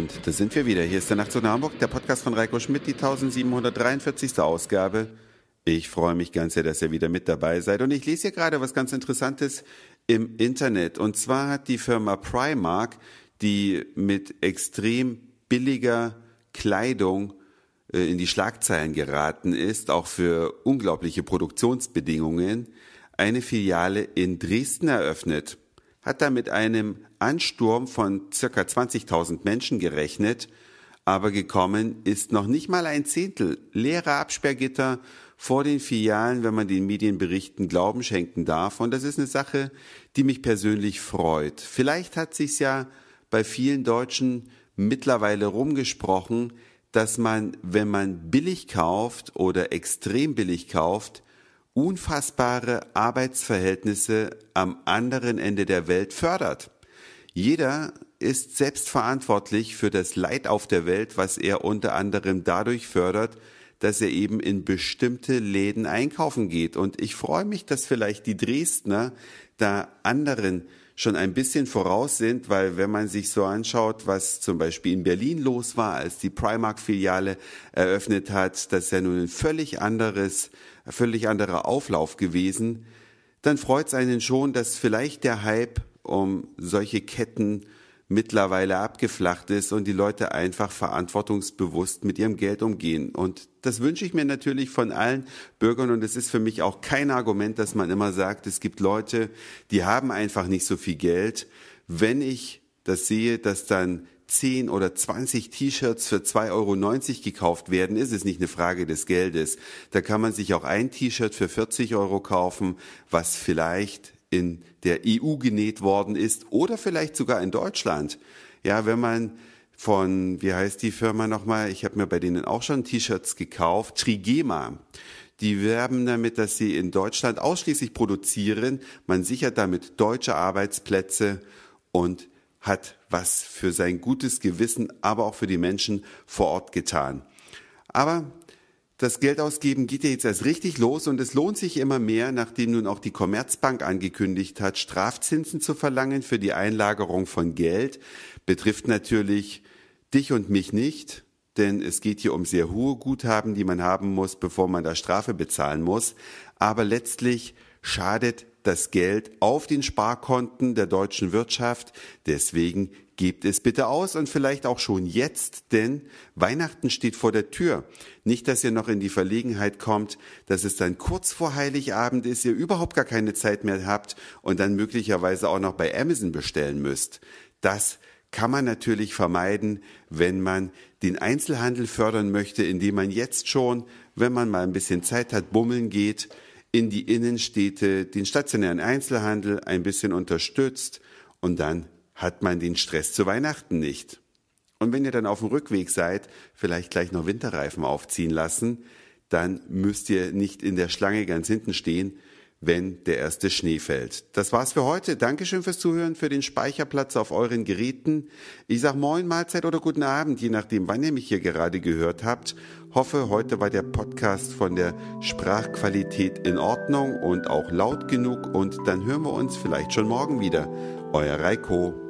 Und da sind wir wieder. Hier ist der Nachtzug nach Hamburg, der Podcast von Reiko Schmidt, die 1743. Ausgabe. Ich freue mich ganz sehr, dass ihr wieder mit dabei seid. Und ich lese hier gerade was ganz Interessantes im Internet. Und zwar hat die Firma Primark, die mit extrem billiger Kleidung äh, in die Schlagzeilen geraten ist, auch für unglaubliche Produktionsbedingungen, eine Filiale in Dresden eröffnet hat er mit einem Ansturm von circa 20.000 Menschen gerechnet, aber gekommen ist noch nicht mal ein Zehntel leere Absperrgitter vor den Filialen, wenn man den Medienberichten Glauben schenken darf. Und das ist eine Sache, die mich persönlich freut. Vielleicht hat sich's ja bei vielen Deutschen mittlerweile rumgesprochen, dass man, wenn man billig kauft oder extrem billig kauft, unfassbare Arbeitsverhältnisse am anderen Ende der Welt fördert. Jeder ist selbstverantwortlich für das Leid auf der Welt, was er unter anderem dadurch fördert, dass er eben in bestimmte Läden einkaufen geht. Und ich freue mich, dass vielleicht die Dresdner da anderen schon ein bisschen voraus sind, weil wenn man sich so anschaut, was zum Beispiel in Berlin los war, als die Primark-Filiale eröffnet hat, das ist ja nun ein völlig anderes, völlig anderer Auflauf gewesen, dann freut es einen schon, dass vielleicht der Hype um solche Ketten mittlerweile abgeflacht ist und die Leute einfach verantwortungsbewusst mit ihrem Geld umgehen. Und das wünsche ich mir natürlich von allen Bürgern und es ist für mich auch kein Argument, dass man immer sagt, es gibt Leute, die haben einfach nicht so viel Geld. Wenn ich das sehe, dass dann 10 oder 20 T-Shirts für 2,90 Euro gekauft werden, ist es nicht eine Frage des Geldes. Da kann man sich auch ein T-Shirt für 40 Euro kaufen, was vielleicht in der EU genäht worden ist oder vielleicht sogar in Deutschland. Ja, wenn man von, wie heißt die Firma nochmal? Ich habe mir bei denen auch schon T-Shirts gekauft, Trigema. Die werben damit, dass sie in Deutschland ausschließlich produzieren. Man sichert damit deutsche Arbeitsplätze und hat was für sein gutes Gewissen, aber auch für die Menschen vor Ort getan. Aber das Geldausgeben geht ja jetzt erst richtig los und es lohnt sich immer mehr, nachdem nun auch die Commerzbank angekündigt hat, Strafzinsen zu verlangen für die Einlagerung von Geld. Betrifft natürlich dich und mich nicht, denn es geht hier um sehr hohe Guthaben, die man haben muss, bevor man da Strafe bezahlen muss. Aber letztlich schadet das Geld auf den Sparkonten der deutschen Wirtschaft. Deswegen gebt es bitte aus und vielleicht auch schon jetzt, denn Weihnachten steht vor der Tür. Nicht, dass ihr noch in die Verlegenheit kommt, dass es dann kurz vor Heiligabend ist, ihr überhaupt gar keine Zeit mehr habt und dann möglicherweise auch noch bei Amazon bestellen müsst. Das kann man natürlich vermeiden, wenn man den Einzelhandel fördern möchte, indem man jetzt schon, wenn man mal ein bisschen Zeit hat, bummeln geht, in die Innenstädte, den stationären Einzelhandel ein bisschen unterstützt und dann hat man den Stress zu Weihnachten nicht. Und wenn ihr dann auf dem Rückweg seid, vielleicht gleich noch Winterreifen aufziehen lassen, dann müsst ihr nicht in der Schlange ganz hinten stehen, wenn der erste Schnee fällt. Das war's für heute. Dankeschön fürs Zuhören, für den Speicherplatz auf euren Geräten. Ich sag Moin, Mahlzeit oder guten Abend, je nachdem, wann ihr mich hier gerade gehört habt. Hoffe, heute war der Podcast von der Sprachqualität in Ordnung und auch laut genug und dann hören wir uns vielleicht schon morgen wieder. Euer Reiko.